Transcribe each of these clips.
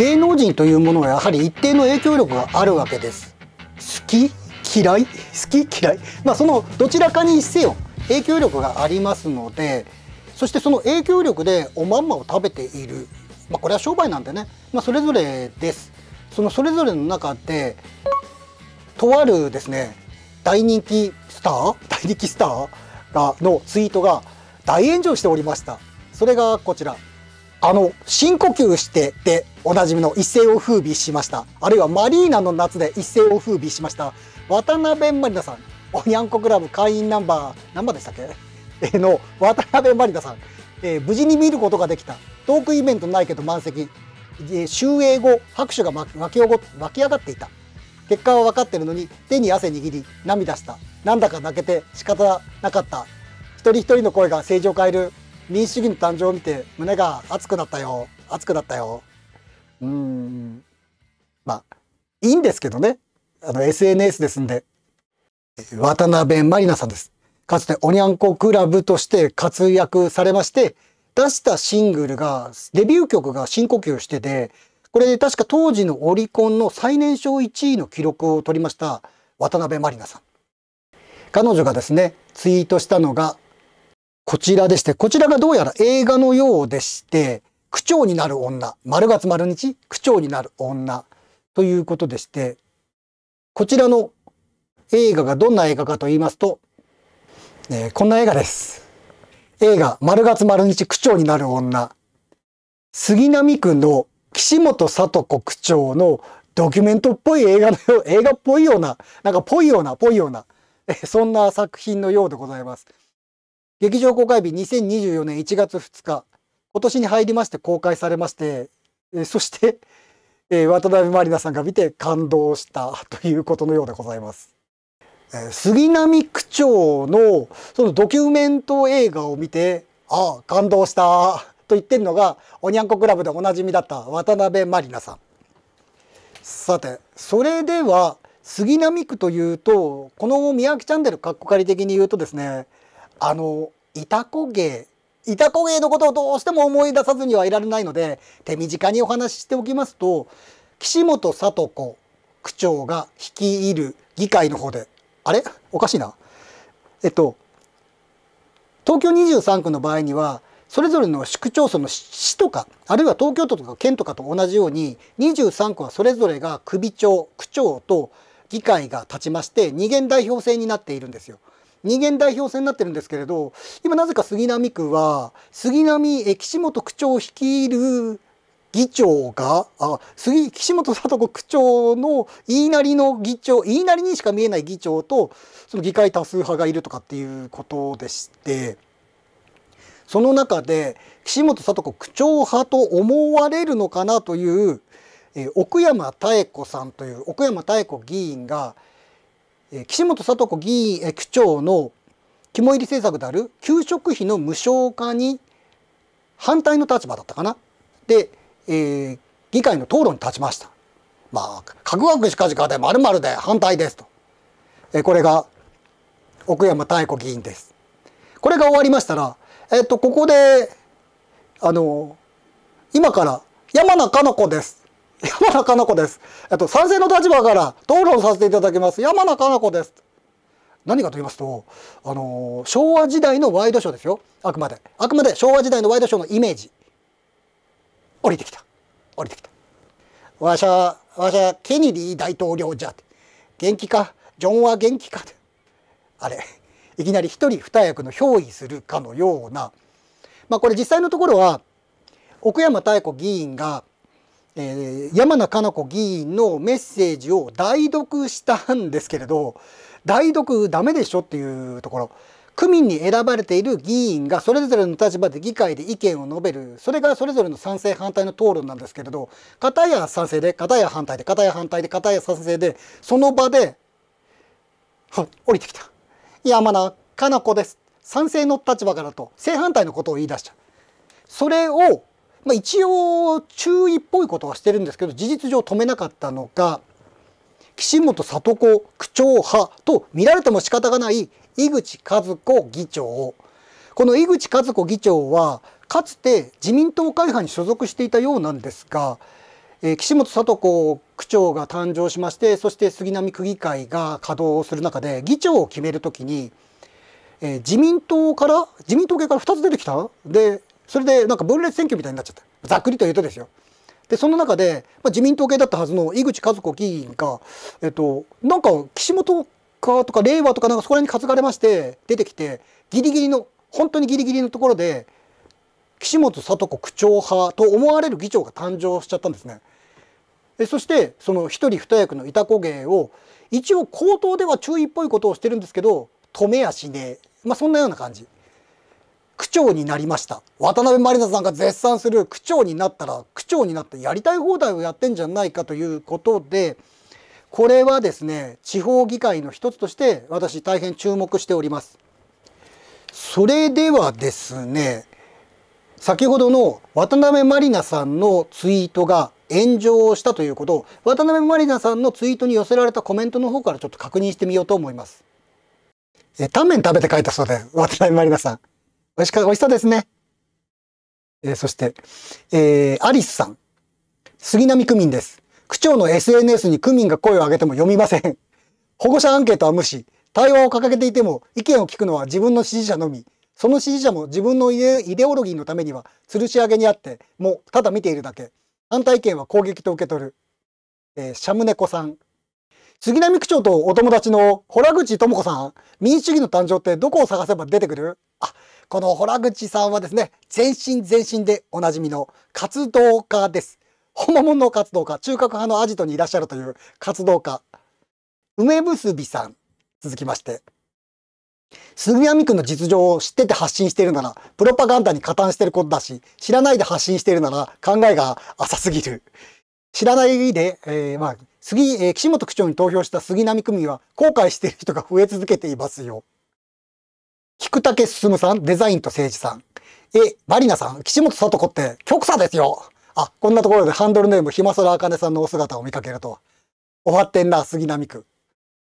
芸能人というものはやはり一定の影響力があるわけです好き嫌い好き嫌いまあそのどちらかにせよ影響力がありますのでそしてその影響力でおまんまを食べているまあこれは商売なんでねまあそれぞれですそのそれぞれの中でとあるですね大人気スター大人気スターがのツイートが大炎上しておりましたそれがこちらあの、深呼吸してでおなじみの一世を風靡しました。あるいはマリーナの夏で一世を風靡しました。渡辺満里奈さん、おにゃんこクラブ会員ナンバー、何番でしたっけえの、渡辺満里奈さん、えー、無事に見ることができた。トークイベントないけど満席。えー、終映後、拍手が湧き巻き上がっていた。結果は分かってるのに、手に汗握り、涙した。なんだか泣けて仕方なかった。一人一人の声が正常を変える民主主義の誕生を見て胸が熱くなったよ熱くなったようんまあいいんですけどねあの SNS ですんで渡辺満里奈さんですかつておにゃんこクラブとして活躍されまして出したシングルがデビュー曲が深呼吸しててこれで確か当時のオリコンの最年少1位の記録を取りました渡辺満里奈さん彼女がですねツイートしたのがこちらでして、こちらがどうやら映画のようでして、区長になる女、丸月丸日、区長になる女ということでして、こちらの映画がどんな映画かと言いますと、えー、こんな映画です。映画、丸月丸日区長になる女。杉並区の岸本聡子区長のドキュメントっぽい映画のよう、映画っぽいような、なんかぽいような、ぽいような、そんな作品のようでございます。劇場公開日2024年1月2日、今年に入りまして公開されまして、えそして、えー、渡辺満里奈さんが見て感動したということのようでございます。えー、杉並区長のそのドキュメント映画を見て、ああ、感動したと言ってるのが、おにゃんこクラブでおなじみだった渡辺満里奈さん。さて、それでは、杉並区というとこの三宅チャンネルかっこかり的に言うとですねあの板子芸板子芸のことをどうしても思い出さずにはいられないので手短にお話ししておきますと岸本聡子区長が率いる議会の方であれおかしいなえっと東京23区の場合にはそれぞれの市区町村の市とかあるいは東京都とか県とかと同じように23区はそれぞれが首長区長と議会が立ちまして二元代表制になっているんですよ。人間代表選になってるんですけれど今なぜか杉並区は杉並岸本区長率いる議長があ杉岸本聡子区長の言いなりの議長言いなりにしか見えない議長とその議会多数派がいるとかっていうことでしてその中で岸本聡子区長派と思われるのかなという、えー、奥山妙子さんという奥山妙子議員が岸本聡子議員区長の肝入り政策である給食費の無償化に反対の立場だったかなで、えー、議会の討論に立ちました。まあ、わくしかじかでまるで反対ですと。えこれが奥山妙子議員です。これが終わりましたら、えっ、と、ここで、あの、今から山名の子です。山中加奈子です。えっと、賛成の立場から討論させていただきます。山中加奈子です。何かと言いますと、あのー、昭和時代のワイドショーですよ。あくまで。あくまで昭和時代のワイドショーのイメージ。降りてきた。降りてきた。わしゃ、わしゃ、ケネディ大統領じゃ。元気かジョンは元気かあれ、いきなり一人二役の憑依するかのような。まあこれ実際のところは、奥山妙子議員がえー、山名加奈子議員のメッセージを代読したんですけれど代読ダメでしょっていうところ区民に選ばれている議員がそれぞれの立場で議会で意見を述べるそれがそれぞれの賛成反対の討論なんですけれど片や賛成で片や反対で片や反対で片や賛成でその場では降りてきた山名加奈子です賛成の立場からと正反対のことを言い出しう。それをまあ、一応注意っぽいことはしてるんですけど事実上止めなかったのが岸本里子区長派と見られても仕方がない井口和子議長この井口和子議長はかつて自民党会派に所属していたようなんですが、えー、岸本聡子区長が誕生しましてそして杉並区議会が稼働する中で議長を決めるときに、えー、自民党から自民党系から2つ出てきたでそれでなんか分裂選挙みたいになっちゃったざっくりと言うとですよでその中で、まあ、自民党系だったはずの井口和子議員が、えっと、なんか岸本かとか令和とかなんかそこら辺に担がれまして出てきてギリギリの本当にギリギリのところで岸本聡子区長派と思われる議長が誕生しちゃったんですね。えそしてその一人二役の板子芸を一応口頭では注意っぽいことをしてるんですけど止めやしねえ、まあ、そんなような感じ。区長になりました渡辺満里奈さんが絶賛する区長になったら区長になってやりたい放題をやってんじゃないかということでこれはですね地方議会の一つとして私大変注目しておりますそれではですね先ほどの渡辺満里奈さんのツイートが炎上をしたということを渡辺満里奈さんのツイートに寄せられたコメントの方からちょっと確認してみようと思います。え、タンメン食べて書いたそうで、渡辺満里奈さん。美味しか、美味しそうですね。えー、そして、えー、アリスさん。杉並区民です。区長の SNS に区民が声を上げても読みません。保護者アンケートは無視。対話を掲げていても意見を聞くのは自分の支持者のみ。その支持者も自分のイデオロギーのためには吊るし上げにあって、もうただ見ているだけ。反対意見は攻撃と受け取る。えー、シャムネコさん。杉並区長とお友達の洞口智子さん。民主主義の誕生ってどこを探せば出てくるこの洞口さんはですね、全身全身でおなじみの活動家です。本物の活動家、中核派のアジトにいらっしゃるという活動家。梅結びさん、続きまして。杉並区の実情を知ってて発信しているなら、プロパガンダに加担してることだし、知らないで発信しているなら考えが浅すぎる。知らないで、えー、まあ、杉、えー、岸本区長に投票した杉並区民は後悔している人が増え続けていますよ。菊竹進さん、デザインと政治さん。え、マリナさん、岸本里子って極左ですよ。あ、こんなところでハンドルネーム、ひまそらあかねさんのお姿を見かけると。おわってんな、杉並区。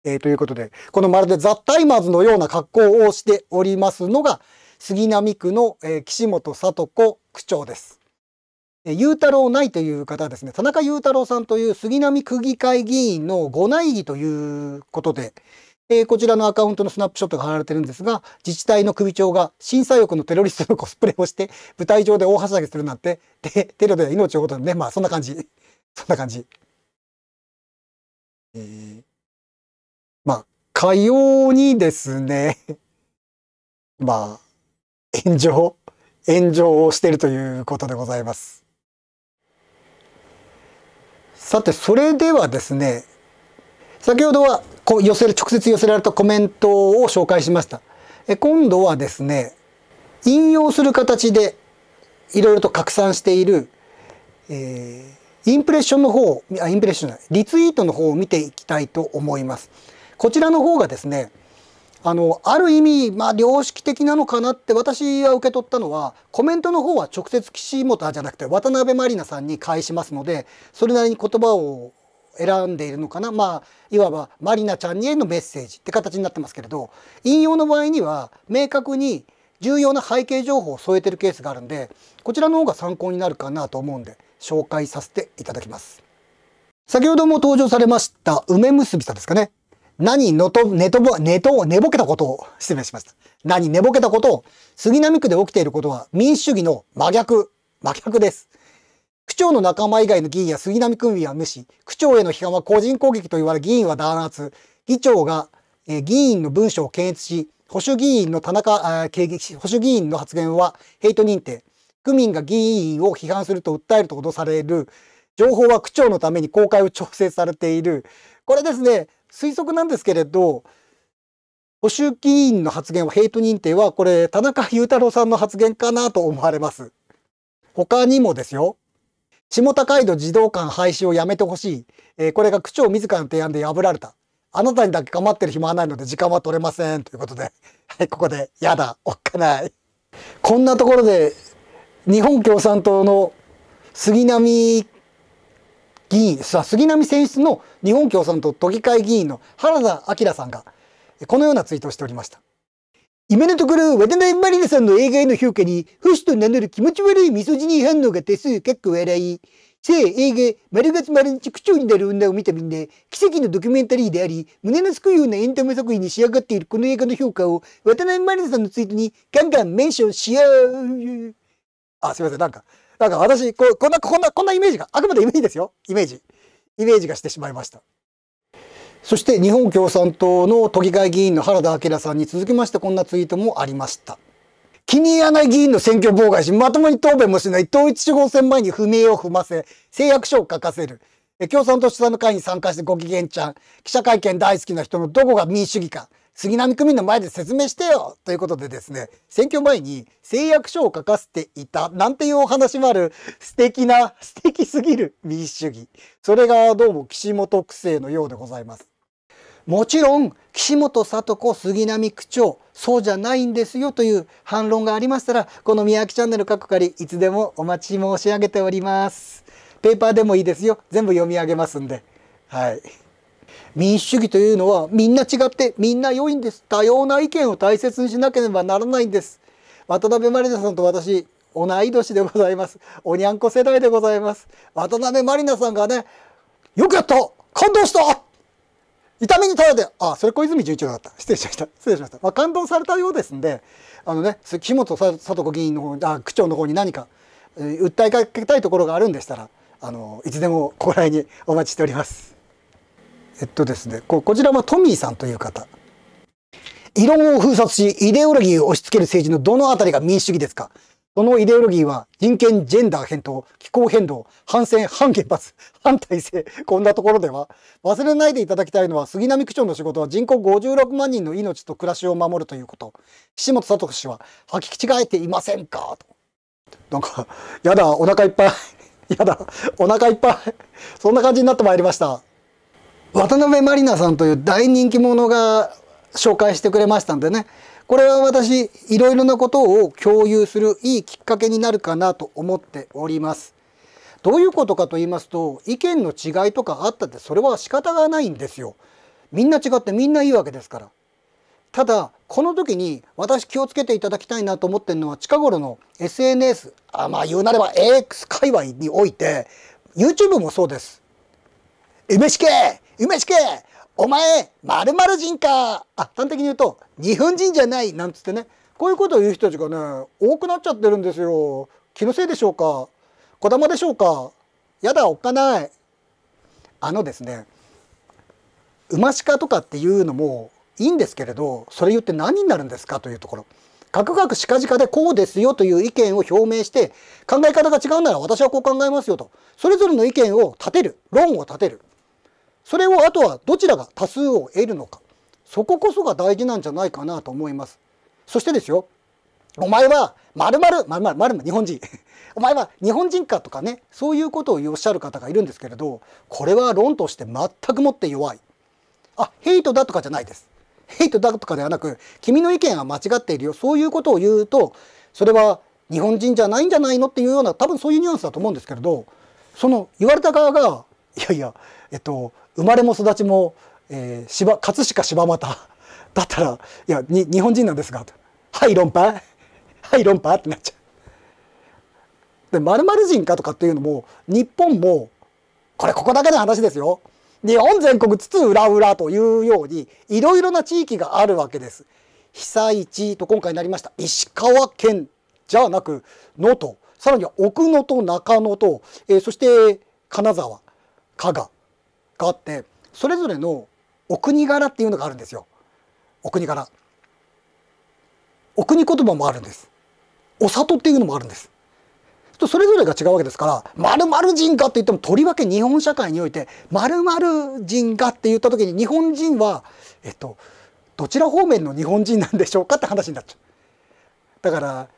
えー、ということで、このまるでザ・タイマーズのような格好をしておりますのが、杉並区の、えー、岸本里子区長です。えー、雄太郎内という方ですね、田中雄太郎さんという杉並区議会議員のご内議ということで、えー、こちらのアカウントのスナップショットが貼られてるんですが、自治体の首長が審査欲のテロリストのコスプレをして、舞台上で大はしゃぎするなんて、で、テロで命を落とすね。まあ、そんな感じ。そんな感じ。えー、まあ、かようにですね、まあ、炎上、炎上をしてるということでございます。さて、それではですね、先ほどは寄せる直接寄せられたコメントを紹介しました。え今度はですね引用する形でいろいろと拡散している、えー、インプレッションの方あインプレッションじゃないリツイートの方を見ていきたいと思います。こちらの方がですねあのある意味、まあ、良識的なのかなって私は受け取ったのはコメントの方は直接岸本じゃなくて渡辺満里奈さんに返しますのでそれなりに言葉を選んでいるのかな、まあ、いわばまりなちゃんにへのメッセージって形になってますけれど引用の場合には明確に重要な背景情報を添えてるケースがあるんでこちらの方が参考になるかなと思うんで紹介させていただきます先ほども登場されました梅結びさんですかね何のと、ねとぼ、と、寝ぼけたことを、失礼しました。何寝ぼけたことを、杉並区で起きていることは民主主義の真逆、真逆です。区長の仲間以外の議員や杉並区民は無視、区長への批判は個人攻撃と言われ議員は弾圧、議長が、えー、議員の文書を検閲し、保守議員の田中、えー、保守議員の発言はヘイト認定、区民が議員を批判すると訴えると脅される、情報は区長のために公開を調整されている。これですね、推測なんですけれど、保守議員の発言はヘイト認定は、これ、田中裕太郎さんの発言かなと思われます。他にもですよ。下高井戸児童館廃止をやめてほしい、えー、これが区長自らの提案で破られた。あなたにだけ構ってる暇はないので時間は取れません。ということで、はい、ここで、やだ、おっかない。こんなところで、日本共産党の杉並議員、杉並選出の日本共産党都議会議員の原田明さんが、このようなツイートをしておりました。今のところ、渡辺満里奈さんの映画への評価に、不死と名乗る気持ち悪いミソジニー反応が多数、かっこ笑い。せい映画、丸月丸日区長になる女を見たみんな、奇跡のドキュメンタリーであり、胸のすくようなエンタメ作品に仕上がっているこの映画の評価を、渡辺満里奈さんのツイートにガンガンメンションしよう。あ、すいません、なんか、なんか私、ここんな、こんな、こんなイメージが、あくまでイメージですよ。イメージ。イメージがしてしまいました。そして日本共産党の都議会議員の原田明さんに続きましてこんなツイートもありました。気に入らない議員の選挙妨害し、まともに答弁もしない、統一地方選前に不明を踏ませ、誓約書を書かせる。共産党主催の会に参加してご機嫌ちゃん。記者会見大好きな人のどこが民主主義か。杉並区民の前で説明してよということでですね、選挙前に誓約書を書かせていたなんていうお話もある素敵な、素敵すぎる民主主義。それがどうも岸本区政のようでございます。もちろん岸本聡子杉並区長そうじゃないんですよという反論がありましたらこの宮城チャンネル各係いつでもお待ち申し上げておりますペーパーでもいいですよ全部読み上げますんではい。民主主義というのはみんな違ってみんな良いんです多様な意見を大切にしなければならないんです渡辺満里奈さんと私同い年でございますおにゃんこ世代でございます渡辺満里奈さんがねよくやった感動した痛みに耐えて、あ、それ小泉純一郎だった。失礼しました。失礼しました。まあ、感動されたようですんで、あのね、木本さと子議員の方あ、区長の方に何か、えー、訴えかけたいところがあるんでしたら、あの、いつでもご来にお待ちしております。えっとですねここちらはトミーさんという方異論を封殺しイデオロギーを押し付ける政治のどのあたりが民主主義ですかそのイデオロギーは人権、ジェンダー変動、気候変動、反戦、反原発、反体制。こんなところでは、忘れないでいただきたいのは、杉並区長の仕事は人口56万人の命と暮らしを守るということ。岸本聡氏は、吐き違えていませんかと。なんか、やだ、お腹いっぱい。やだ、お腹いっぱい。そんな感じになってまいりました。渡辺満里奈さんという大人気者が紹介してくれましたんでねこれは私いろいろなことを共有するいいきっかけになるかなと思っております。どういうことかと言いますと意見の違いとかあったってそれは仕方がないんですよ。みんな違ってみんないいわけですから。ただこの時に私気をつけていただきたいなと思ってるのは近頃の SNS あまあ言うなれば AX 界隈において YouTube もそうです。MHK! 梅しけお前まる人かあ端的に言うと日本人じゃないなんつってねこういうことを言う人たちがね多くなっちゃってるんですよ気のせいでしょうかこだまでしょうかやだおっかないあのですね馬鹿とかっていうのもいいんですけれどそれ言って何になるんですかというところかくかくしかじかでこうですよという意見を表明して考え方が違うなら私はこう考えますよとそれぞれの意見を立てる論を立てるそれをあとはどちらが多数を得るのかそここそが大事なんじゃないかなと思いますそしてですよお前はまるまるまるまる日本人 お前は日本人かとかねそういうことをおっしゃる方がいるんですけれどこれは論として全くもって弱いあヘイトだとかじゃないですヘイトだとかではなく君の意見は間違っているよそういうことを言うとそれは日本人じゃないんじゃないのっていうような多分そういうニュアンスだと思うんですけれどその言われた側がいやいや、えっと、生まれも育ちも、えー、芝葛飾柴又だったら「いやに日本人なんですが」はい論破はい論破」ってなっちゃう。で「まる人か」とかっていうのも日本もこれここだけの話ですよ。日本全国津々浦々というようにいろいろな地域があるわけです。被災地と今回なりました石川県じゃなく能登さらには奥能登中能登、えー、そして金沢加賀があってそれぞれのお国柄っていうのがあるんですよお国柄お国言葉もあるんですお里っていうのもあるんですそれぞれが違うわけですから「まる人が」って言ってもとりわけ日本社会において「まる人が」って言った時に日本人はえっとどちら方面の日本人なんでしょうかって話になっちゃう。だから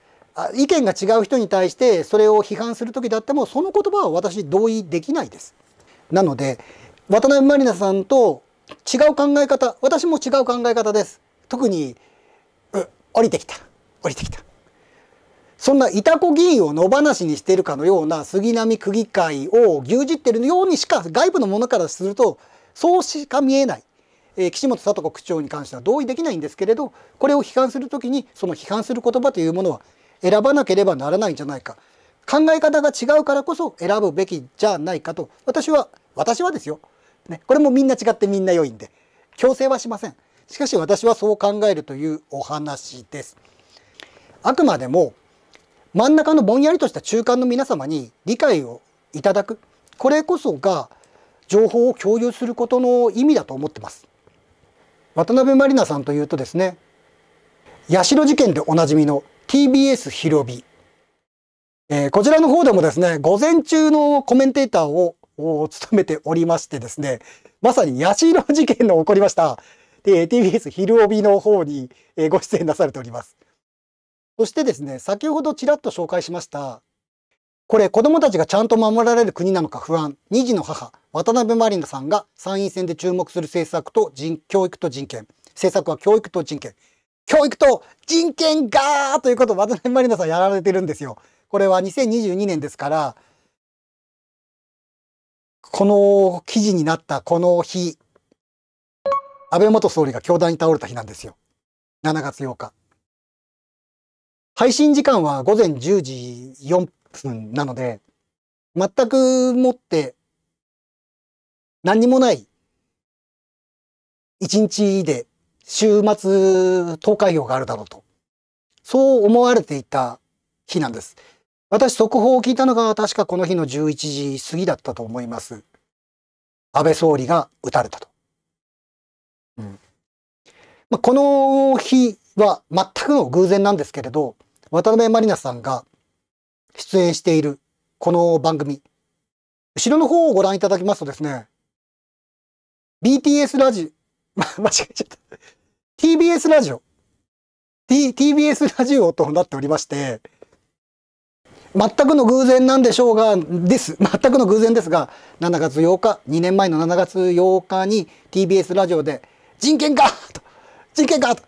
意見が違う人に対してそれを批判する時であってもその言葉は私同意できないです。なので渡辺満里奈さんと違う考え方私も違う考え方です特に降りてきた降りてきたそんな板子議員を野放しにしているかのような杉並区議会を牛耳ってるようにしか外部のものからするとそうしか見えない、えー、岸本聡子区長に関しては同意できないんですけれどこれを批判する時にその批判する言葉というものは選ばなければならないんじゃないか考え方が違うからこそ選ぶべきじゃないかと私は私はですよ、ね、これもみんな違ってみんな良いんで強制はしませんしかし私はそう考えるというお話ですあくまでも真ん中のぼんやりとした中間の皆様に理解をいただくこれこそが情報を共有することの意味だと思ってます渡辺満里奈さんというとですね八代事件でおなじみの TBS ひろび、えー、こちらの方でもですね午前中のコメンテーターをを務めておりましてですね、まさにヤシ事件の起こりました、で、TBS 昼帯の方に、えご出演なされております。そしてですね、先ほどちらっと紹介しました、これ子供たちがちゃんと守られる国なのか不安、2児の母、渡辺満里奈さんが参院選で注目する政策と人教育と人権、政策は教育と人権、教育と人権がーということを渡辺満里奈さんやられてるんですよ。これは2022年ですから、この記事になったこの日、安倍元総理が凶弾に倒れた日なんですよ。7月8日。配信時間は午前10時4分なので、全くもって何にもない一日で週末投開票があるだろうと、そう思われていた日なんです。私、速報を聞いたのが確かこの日の11時過ぎだったと思います。安倍総理が撃たれたと。うんまあ、この日は全くの偶然なんですけれど、渡辺満里奈さんが出演しているこの番組、後ろの方をご覧いただきますとですね、BTS ラジオ、ま、間違えちゃった。TBS ラジオ、T、TBS ラジオとなっておりまして、全くの偶然なんでしょうがです 全くの偶然ですが7月8日2年前の7月8日に TBS ラジオで「人権か!」と「人権か!」と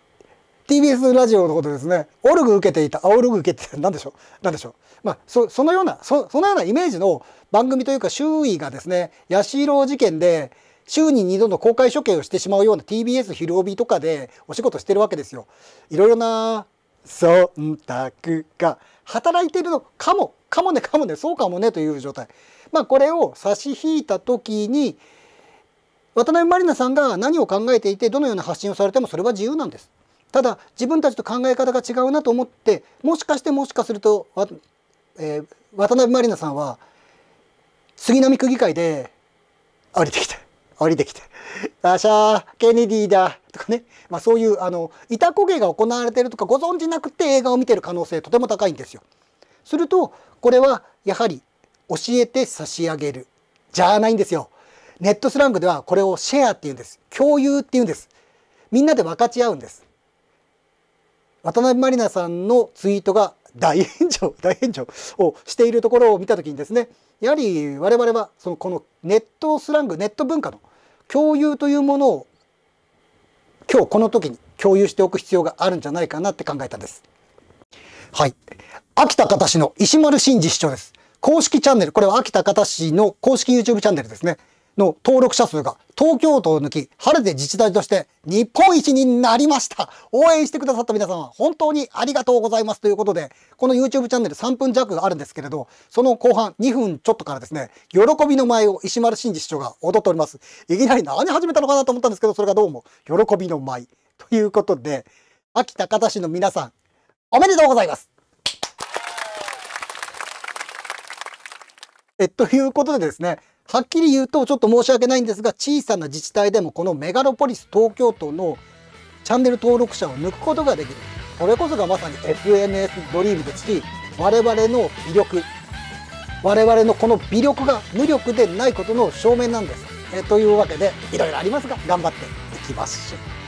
TBS ラジオのことですねオルグ受けていたオルグ受けてなんでしょうなんでしょうまあそそのようなそのようなイメージの番組というか周囲がですね八代事件で週に2度の公開処刑をしてしまうような TBS 昼帯とかでお仕事してるわけですよ。いろいろな忖度が働いているのかもかもねかもねそうかもねという状態まあこれを差し引いた時に渡辺満里奈さんが何を考えていてどのような発信をされてもそれは自由なんですただ自分たちと考え方が違うなと思ってもしかしてもしかすると、えー、渡辺満里奈さんは杉並区議会で降りてきた降りてきて「あシゃーケネディだ」とかね、まあ、そういうあのいたこげが行われてるとかご存じなくて映画を見てる可能性とても高いんですよ。するとこれはやはり教えて差し上げるじゃないんですよ。ネットスラングではこれをシェアっていうんです共有っていうんですみんなで分かち合うんです渡辺満里奈さんのツイートが大炎上大炎上をしているところを見た時にですねやはり我々はそのこのネットスラングネット文化の共有というものを今日この時に共有しておく必要があるんじゃないかなって考えたんです。はい。秋田方氏の石丸真二市長です。公式チャンネル、これは秋田方氏の公式 YouTube チャンネルですね。の登録者数が東京都を抜き、晴れて自治体として日本一になりました。応援してくださった皆様、本当にありがとうございますということで、この YouTube チャンネル3分弱あるんですけれど、その後半2分ちょっとからですね、喜びの舞を石丸慎二市長が踊っております。いきなり何始めたのかなと思ったんですけど、それがどうも、喜びの舞。ということで、秋田方市の皆さん、おめでとうございますえということでですね、はっきり言うとちょっと申し訳ないんですが小さな自治体でもこのメガロポリス東京都のチャンネル登録者を抜くことができるこれこそがまさに SNS ドリームですし我々の魅力我々のこの魅力が無力でないことの証明なんです。えというわけでいろいろありますが頑張っていきましょう。